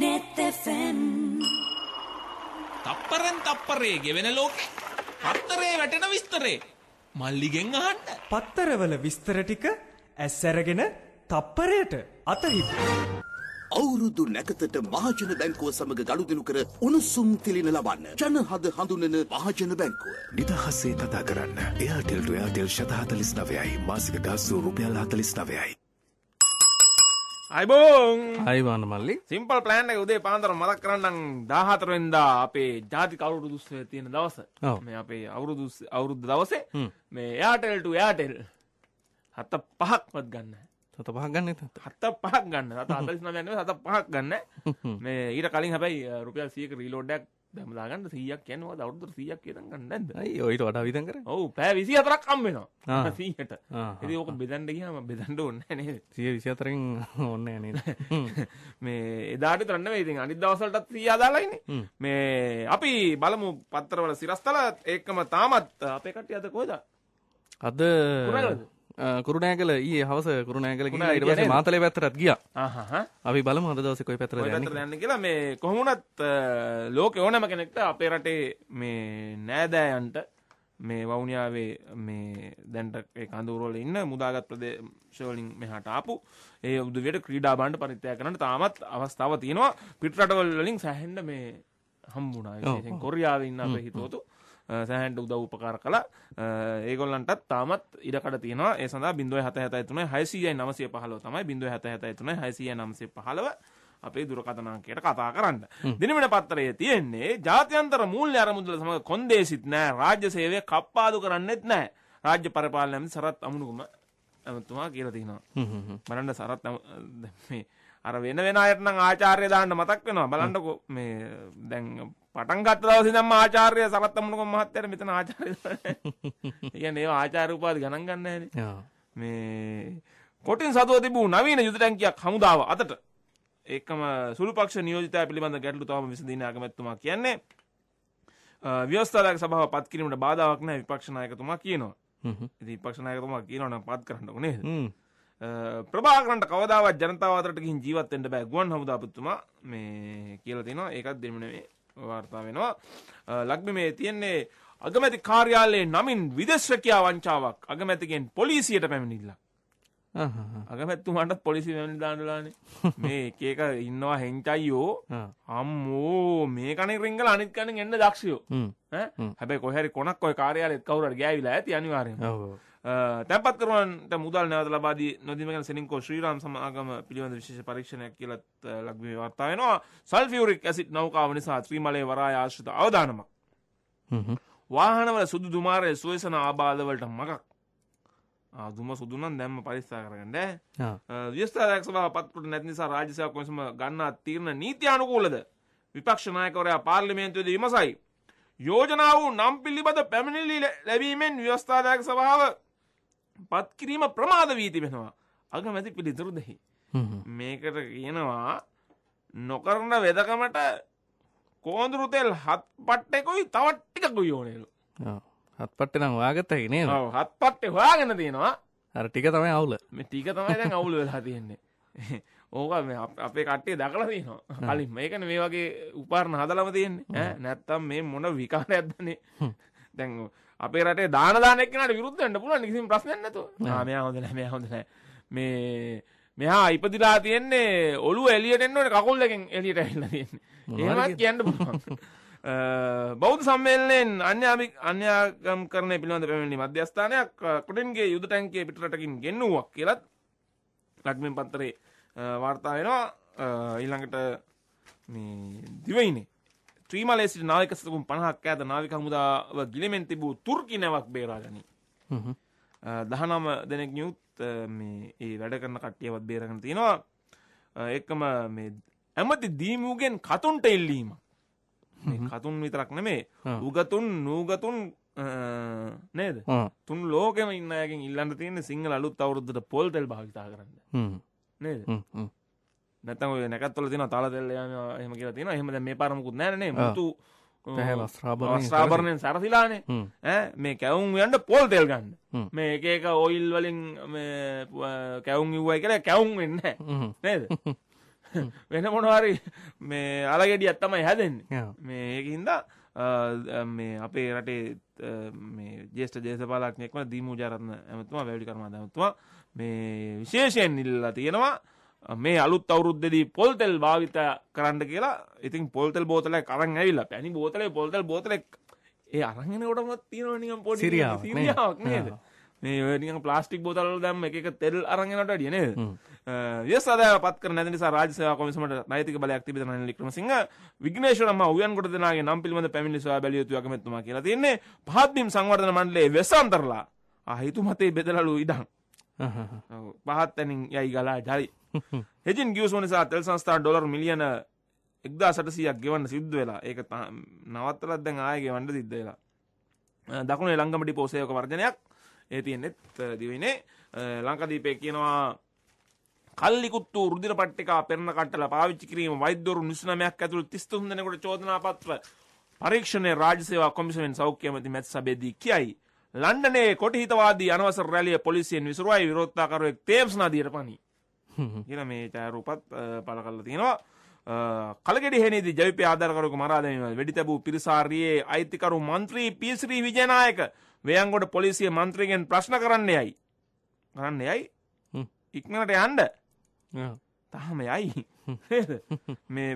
නෙත්තෆම් තප්පරෙන් තප්පරේ ගෙවෙන ලෝකෙ පත්තරේ වැටෙන විස්තරේ මල්ලිගෙන් අහන්න පත්තරවල විස්තර ටික ඇස් ඇරගෙන තප්පරයට අතහිපා අවුරුදු නැකතට මහජන බැංකුව සමඟ ගනුදෙනු කර උණුසුම් තිලින ලබන්න. ජනහද හඳුනන මහජන බැංකුව. නිදහසේ කතා කරන්න. එයාටෙල් ටු එයාටෙල් 149යි මාසික 1000 රුපියල් 49යි. අයිබෝන් අයිවාන මල්ලි සිම්පල් ප්ලෑන් එක උදේ පාන්දර මතක් කරන්නම් 14 වෙනිදා අපේ ජාතික අවුරුදු උත්සවය තියෙන දවස. මේ අපේ අවුරුදු අවුරුද්ද දවසේ මේ Airtel to Airtel හත පහක්වත් ගන්න. හත පහක් ගන්න හත පහක් ගන්න. හත 49 යන්නේ හත පහක් ගන්න. මේ ඊට කලින් හැබැයි රුපියල් 100ක රීලෝඩ් එකක් දැමදාගන්න සීයක් කියනවා දවරුදුර සීයක් කියතන් ගන්න ඇද ඔයිට වට විතන් කර ඔහු පෑ විසි අතරක් කම්බෙනවා සීහට ඇති ඕක බෙදන්ඩ කියම බෙදන්ඩ ඔන්න නේ සිය විසි අතරෙන් ඔන්න න මේ එදාට තරන්න ඉතින් අනිත් දවසල්ටත් සී අදාලයින මේ අපි බලමු පත්තරවල සිරස්තල එක්කම තාමත් අපේ කට්ටි අත කොයිද අද කුරුණෑ කල ඒ හවස කුරුණෑ කල කියලා ඊට පස්සේ මාතලේ පැත්තටත් ගියා. ආහහ. අපි බලමු අද දවසේ කොයි පැත්තටද යන්නේ. කොයි පැත්තට යන්නේ කියලා මේ කොහොමුණත් ලෝකේ ඕනම කෙනෙක්ට අපේ රටේ මේ නෑදෑයන්ට මේ වවුනියාවේ මේ දැන්ට ඒ කඳවුරවල ඉන්න මුදාගත් ප්‍රදේශවලින් මෙහාට ආපු ඒ උදවියට ක්‍රීඩා භාණ්ඩ පරිත්‍යාග කරන්න තාමත් අවස්ථාව තියෙනවා පිටරටවල් වලින් සැහෙන්න මේ හම්බුණා. ඒ කොරියාවේ ඉන්න අපේ හිතවතු සෑහන්ට උදව් උපකාර කළා ඒගොල්ලන්ටත් තාමත් ඉඩකඩ තියෙනවා ඒ සඳහා 0.773 600යි 915 තමයි 0.773 600යි 915 අපේ දුරකථන අංකයට කතා කරන්න. දිනමින පත්‍රයේ තියෙන්නේ ජාත්‍යන්තර මූල්‍ය අරමුදල සමග කොන්දේසිත් නෑ රාජ්‍ය සේවය කප්පාදු කරන්නෙත් නෑ. රාජ්‍ය පරිපාලන ඇමති සරත් අමුණුගම ඇමතුමා කියලා තිනවා. බලන්න සරත් මේ අර වෙන වෙන අයට නම් ආචාර්ය දාන්න මතක් වෙනවා. බලන්නකෝ මේ දැන් පටන් ගත්ත දවසේ ඉඳන්ම ආචාර්ය සරත් අමුණුගම මහත්තයාට මෙතන ආචාර්ය කියන්නේ ඒවා ආචාර්ය උපාධි ගණන් ගන්න නැහැනේ. මේ කොටින් සතුව තිබූ නවීන යුද ටැංකියක් හමුදාව අතට ඒකම සුළු පක්ෂ නියෝජිතය පිළිබඳ ගැටලු තවම විසඳින්න අගමැතිතුමා කියන්නේ ව්‍යවස්ථාදායක සභාව පත් කිරීමට බාධාවක් නැහැ විපක්ෂ නායකතුමා කියනවා. ඉතින් විපක්ෂ නායකතුමා කියනවා නම් පත් කරන්නකො නේද? ප්‍රභාකරන්ට කවදාවත් ජනතාව අතරට ගිහින් ජීවත් වෙන්න බෑ ගුවන් හමුදාපතිතුමා මේ කියලා තිනවා ඒකත් දෙන්නම නෙමෙයි වාර්තා වෙනවා ලක්බි මේ තියෙන්නේ අගමැති කාර්යාලයේ නමින් විදෙස් රැකියා වංචාවක් අගමැතිගෙන් පොලිසියට පැමිණිල්ලක් අගමැත්තුමටත් පොලිසි වැනි දාන්නලානේ මේ එකක ඉන්නවා හෙන්චයියෝ අම්මෝ මේ කනෙ රංගල අනිත් කනෙන් එන්න දක්ෂයෝ හැබැ කොහැරි කොනක් ඔය කාරයාලෙත් කවුරට ගෑවිලා ඇති අනිවාරය තැපත් කරුවන්ට මුදල් නැවත ලබාදී නොදීම ගැන සෙනින්කෝ ශ්‍රීරාම් සමාගම පිළිබඳ විශේෂ පරීක්ෂණයක් කියලත් ලක්බිමේ වාර්තා වෙනවා සල්ෆියුරික් ඇසිඩ් නෞකාව නිසා ත්‍රිමලයේ වරාය ආශ්‍රිත අවදානමක් වාහනවල සුදු දුමාරයේ සුවේසන ආබාධවලට මගක් දුම සුදුනන් දැම්ම පරිස්සා කරගන්න විස්ථාරයක් සභාව පත්කට නැති නිසා රාජසයක් කොසම ගන්නා තීරණ නීති අනුකූලද විපක්ෂ නායකවරයා පාර්ලිමේන්තුවේද විමසයි යෝජනා වූ නම් පිළිබඳ පැමිණිලි ලැබීමෙන් ව්‍යවස්ථාදායක සභාව පත්කිරීම ප්‍රමාද වී තිබෙනවා අගමැති පිළිතුරු දෙහි. මේකට කියනවා නොකරන වෙදකමට කෝඳුරු තෙල් හත් පට්ටෙකුයි තවත් ටිකකුයි ඕනේලු. හත් පට්ටේ නම් හොයාගත්ත හැකි නේද? ඔව් හත් පට්ටේ හොයාගෙන තියෙනවා. අර ටික තමයි අවුල. මේ ටික තමයි දැන් අවුල වෙලා තියෙන්නේ. ඕක මේ අපේ කට්ටිය දකලා තියෙනවා. කලින් මේකනේ මේ වගේ උපකරණ හදලම තියෙන්නේ. ඈ නැත්තම් මේ මොන විකාරයක්දනේ. දැන් අපේ රටේ දාන දාන එක්කනට විරුද්ධ වෙන්න පුළුවන් කිසිම ප්‍රශ්නයක් නැතුව. ආ මෙයා හොඳ නැහැ මෙයා හොඳ නැහැ. මේ මෙහා ඉපදිලා තියෙන්නේ ඔළුව එළියට එන්න ඕනේ කකුල් දෙකෙන් එළියට ඇවිල්ලා තියෙන්නේ. එහෙමත් කියන්න පුළුවන්. බෞද්ධ සම්මේලනයෙන් අන්‍යාමික අන්‍යාගම්කරණය පිළිබඳ පැමිණිලි මධ්‍යස්ථානයක් කොටින්ගේ යුද ටැංකිය පිටරටකින් ගෙන්නුවක් කියලත් ලක්මෙන් පත්තරේ වාර්තා වෙනවා. ඊළඟට මේ දිවයිනේ ත්‍රීමලේ සිට නාවික සතුකුම් 50ක් ඈත නාවික හමුදාව ගිලෙමින් තිබූ තුර්කි නැවක් බේරා ගනී. 19 දෙනෙක් නියුත් මේ ඒ වැඩ කරන කට්ටියවත් බේරගෙන තිනවා. එකම මේ ඇමති දීමුගෙන් කතුන්ට ඉල්ලීම. මේ කතුන් විතරක් නෙමේ උගතුන් නූගතුන් නේද? තුන් ලෝකෙම ඉන්න අයගෙන් ඉල්ලන්න තියෙන සිංහල අලුත් අවුරුද්දට පොල්තෙල් භාවිතා කරන්න. නේද? නැතම නැකත්වල තින තාල දෙල්ල හම කියලා තින හෙම මේ පාරමකුත් නෑනේ මුතු ස්්‍රාභරණයෙන් සරසිලානේ මේ කැවුම් යන්ට පොල් තෙල් ගන්න මේ එකක ඔයිල් වලින් කැවුම් ඉව්වයි කර කැවුම් වෙන්න නේද වෙන මොනවාරි මේ අලගෙඩිය ඇත්තමයි හැදෙන්නේ මේ ඒකහින්දා මේ අපේ රටේ ජේෂ්ට ජේසපාලක්නෙක්ම දීමූජාරත්න ඇමතුමා වැඩි කරම දැමතුවා මේ විශේෂයෙන් ඉල්ලා තියෙනවා මේ අලුත් අවුරුද්දේදී පොල් තෙල් භාවිත කරන්න කියලා ඉතින් පොල් තෙල් බෝතලයක් අරන් ඇවිල්ලා පැණි බෝතලේ පොල් තෙල් බෝතලෙක් ඒ අරන් එනකොටම තියෙනවා නිකන් පොඩි සිරියාවක් නේද මේ ඔය නිකන් ප්ලාස්ටික් බෝතල් වල දැම්ම එක එක තෙල් අරන් එනට වැඩිය නේද යස් අදාව පත් කරන නැති නිසා රාජ්‍ය සේවා කොමිසමට නෛතික බලයක් තිබෙන රනිල් වික්‍රමසිංහ විග්නේශ්වරම්ම උයන් කොට දෙනාගේ නම් පිළිබඳ පැමිණිලි සොයා බැලිය යුතු අකමැතිතුමා කියලා තියෙන්නේ පහත් බිම් සංවර්ධන මණ්ඩලයේ වෙසාන්තරලා ආ හිතුමතේ බෙදලාලු ඉඩම් පහත්තැනින් යයි ගලා ජරි හෙජන් ගියසු නිසා තෙල් සංස්ථා ඩොර් මිලියන එක්දා සටසියක් ගෙවන්න සිද්ධ වෙලා ඒක නවත්තලත් දැන් ආයගේ වන්ඩ සිද්ධවෙලා දකුණේ ලංඟමටි පෝසයක වර්ජනයක් ඒ තියෙන්නෙත් දිවනේ ලංකදීපය කියනවා කල්ලිකුත්තු රුදිර පට්ටිකා පෙරණ කට්ටල පාවිච්චි කිරීම වෛද්‍යවරු නිසනමයක් ඇතුළු තිස්තුන් දෙනෙකුට චෝදනා පත්‍ර පරීක්ෂණය රාජ්‍ය සේවා කොමිසමෙන් සෞඛ්‍ය ඇමති මැත් සභේදී කියයි ලන්ඩනේ කොටිහිතවාදී අනවසර රැලිය පොලිසියෙන් විසුරුවයි විරෝත්තාකරුවෙක් තේම්ස් නදියට පනී කියන මේ චෑරූපත් පල කල්ල තියෙනවා කලගෙඩිහෙනේද ජවිප ආධරකරක මරාදම වැඩි තැබූ පිරිසාරයේ අයිතිකරු මන්ත්‍රී පිස්ශ්‍රී විජනායක වයන්ගොඩ පොලිසිය මන්ත්‍රීගෙන් ප්‍රශ්න කරන්න යයි කරන්න යයි ඉක්මනට යන්ඩ තහම යයි මේ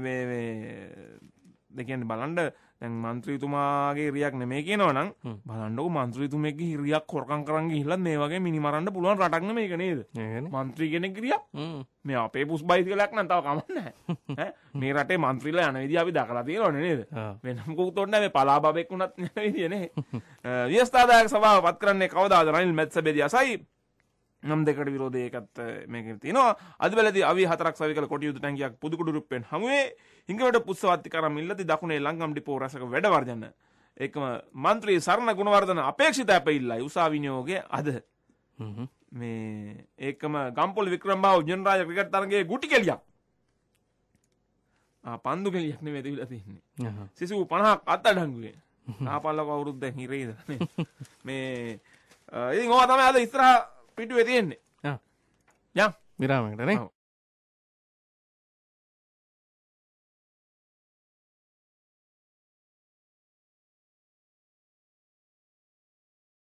දෙකන් බලන්ඩ දැන් මන්ත්‍රීතුමාගේ රියක් නෙමේ කියනවනම් බලන්නක මන්ත්‍රීතුමෙක් හිරියක් කොරකන් කරන්න හිල්ලත් මේ වගේ මිනිමරන්න පුළුවන් රටක්න මේක නේද මන්ත්‍රී කෙනෙක් රියක් මේ අපේ පුස් බයිතිකලක් නතාව කමන්න මේ රටේ මන්ත්‍රීලා යන විදි අපි දකලා තියෙනවන නේද වෙනම්කුක් තොන්න මේ පලාබෙක් වුණත් තියනේ වියස්ථාදායක් සභාව පත් කරන්නේ කවදාද රනිල් මැත්සබෙදිය සයි නම් දෙකට විරෝධයකත් මේක තියෙනවා අදවලදී අවි හතරක් සවි කළ කොටි යුද ටැංකියක් පුදුකුඩු රුප්පෙන් හමුවේ හිඟවට පුස්සවත්තිකාරම් ඉල්ලති දකුණේ ලංගම් ඩිපෝ රසක වැඩවර්ධන ඒකම මන්ත්‍රී සරණ ගුණවර්ධන අපේක්ෂිත අපෙILLයි උසා විනියෝගයේ අද මේ ඒකම ගම්පොල් වික්‍රම්බාව ජනරාජ ක්‍රිකට් තරගයේ ගුටි කෙලියක් පන්දු කෙලියක් නෙමෙයි තිබිලා තියෙන්නේ සිසු 50ක් අත්අඩංගුවේ නාපල්ලක අවුරුද්දෙන් හිරේද මේ ඉතින් ඕවා තමයි අද ඉස්සරහා පිටුවේ තියෙන්නේ ය විරාමකටනේ